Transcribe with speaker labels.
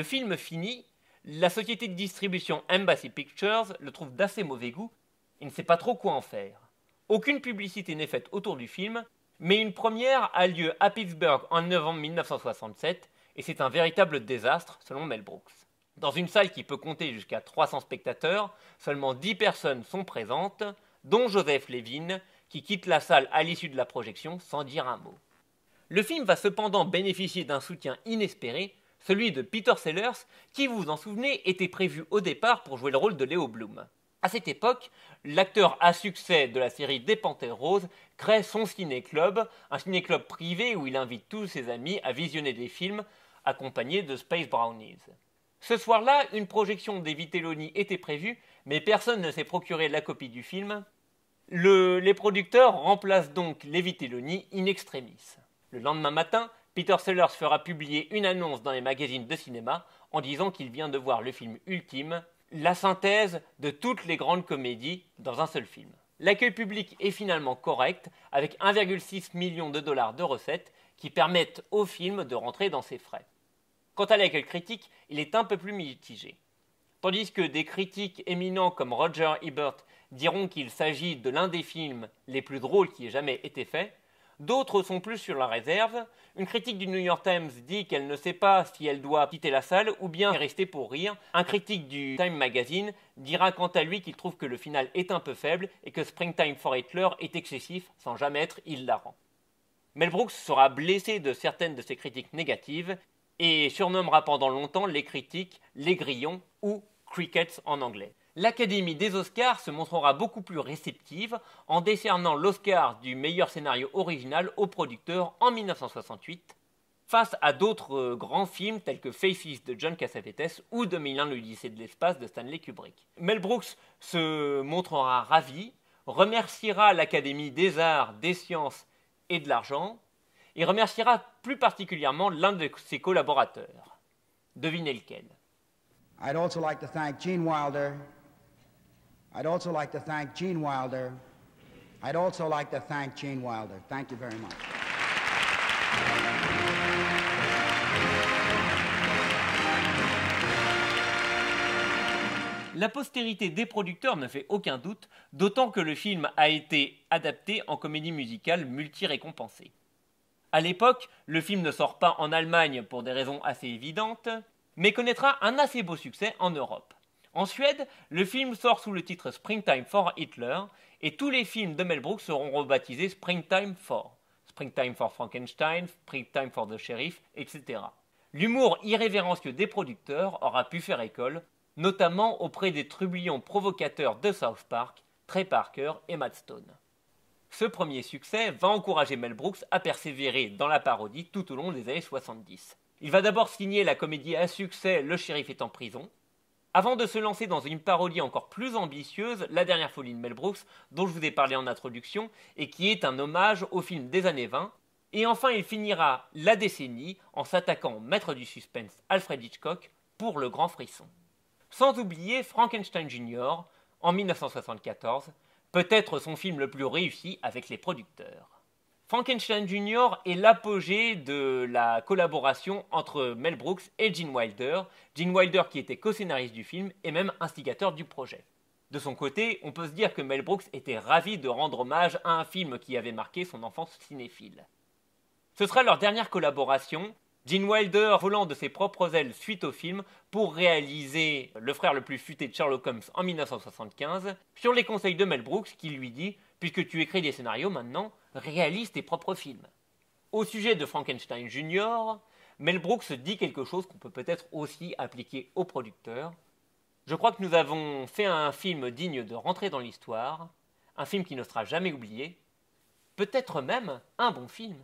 Speaker 1: Le film fini, la société de distribution Embassy Pictures le trouve d'assez mauvais goût et ne sait pas trop quoi en faire. Aucune publicité n'est faite autour du film, mais une première a lieu à Pittsburgh en novembre 1967 et c'est un véritable désastre selon Mel Brooks. Dans une salle qui peut compter jusqu'à 300 spectateurs, seulement 10 personnes sont présentes, dont Joseph Levin, qui quitte la salle à l'issue de la projection sans dire un mot. Le film va cependant bénéficier d'un soutien inespéré celui de Peter Sellers, qui, vous vous en souvenez, était prévu au départ pour jouer le rôle de Léo Bloom. À cette époque, l'acteur à succès de la série Des Panthères Roses crée son ciné-club, un ciné-club privé où il invite tous ses amis à visionner des films accompagnés de Space Brownies. Ce soir-là, une projection des Vitelloni était prévue, mais personne ne s'est procuré la copie du film. les producteurs remplacent donc les Vitelloni in extremis. Le lendemain matin, Peter Sellers fera publier une annonce dans les magazines de cinéma en disant qu'il vient de voir le film ultime, la synthèse de toutes les grandes comédies dans un seul film. L'accueil public est finalement correct, avec 1,6 million de dollars de recettes qui permettent au film de rentrer dans ses frais. Quant à l'accueil critique, il est un peu plus mitigé. Tandis que des critiques éminents comme Roger Ebert diront qu'il s'agit de l'un des films les plus drôles qui ait jamais été fait, D'autres sont plus sur la réserve. Une critique du New York Times dit qu'elle ne sait pas si elle doit quitter la salle ou bien rester pour rire. Un critique du Time Magazine dira quant à lui qu'il trouve que le final est un peu faible et que Springtime for Hitler est excessif sans jamais être hilarant. Mel Brooks sera blessé de certaines de ses critiques négatives et surnommera pendant longtemps les critiques les grillons ou crickets en anglais. L'Académie des Oscars se montrera beaucoup plus réceptive en décernant l'Oscar du meilleur scénario original au producteur en 1968, face à d'autres euh, grands films tels que Faces de John Cassavetes ou 2001 le lycée de l'espace de Stanley Kubrick. Mel Brooks se montrera ravi, remerciera l'Académie des arts, des sciences et de l'argent, et remerciera plus particulièrement l'un de ses collaborateurs. Devinez lequel. I'd also like Gene Wilder. I'd also like to Gene Wilder. I'd also like Gene Wilder. Thank you La postérité des producteurs ne fait aucun doute, d'autant que le film a été adapté en comédie musicale multi-récompensée. À l'époque, le film ne sort pas en Allemagne pour des raisons assez évidentes, mais connaîtra un assez beau succès en Europe. En Suède, le film sort sous le titre Springtime for Hitler et tous les films de Mel Brooks seront rebaptisés Springtime for. Springtime for Frankenstein, Springtime for the Sheriff, etc. L'humour irrévérencieux des producteurs aura pu faire école, notamment auprès des trublions provocateurs de South Park, Trey Parker et Matt Stone. Ce premier succès va encourager Mel Brooks à persévérer dans la parodie tout au long des années 70. Il va d'abord signer la comédie à succès Le shérif est en prison, avant de se lancer dans une parodie encore plus ambitieuse, La dernière folie de Mel Brooks, dont je vous ai parlé en introduction, et qui est un hommage au film des années 20. Et enfin, il finira la décennie en s'attaquant au maître du suspense Alfred Hitchcock pour le grand frisson. Sans oublier Frankenstein Jr. en 1974, peut-être son film le plus réussi avec les producteurs. Frankenstein Jr. est l'apogée de la collaboration entre Mel Brooks et Gene Wilder, Gene Wilder qui était co-scénariste du film et même instigateur du projet. De son côté, on peut se dire que Mel Brooks était ravi de rendre hommage à un film qui avait marqué son enfance cinéphile. Ce sera leur dernière collaboration, Gene Wilder volant de ses propres ailes suite au film pour réaliser Le frère le plus futé de Sherlock Holmes en 1975, sur les conseils de Mel Brooks qui lui dit Puisque tu écris des scénarios maintenant, réalise et propres films. Au sujet de Frankenstein Jr., Mel Brooks dit quelque chose qu'on peut peut-être aussi appliquer aux producteurs. Je crois que nous avons fait un film digne de rentrer dans l'histoire, un film qui ne sera jamais oublié, peut-être même un bon film.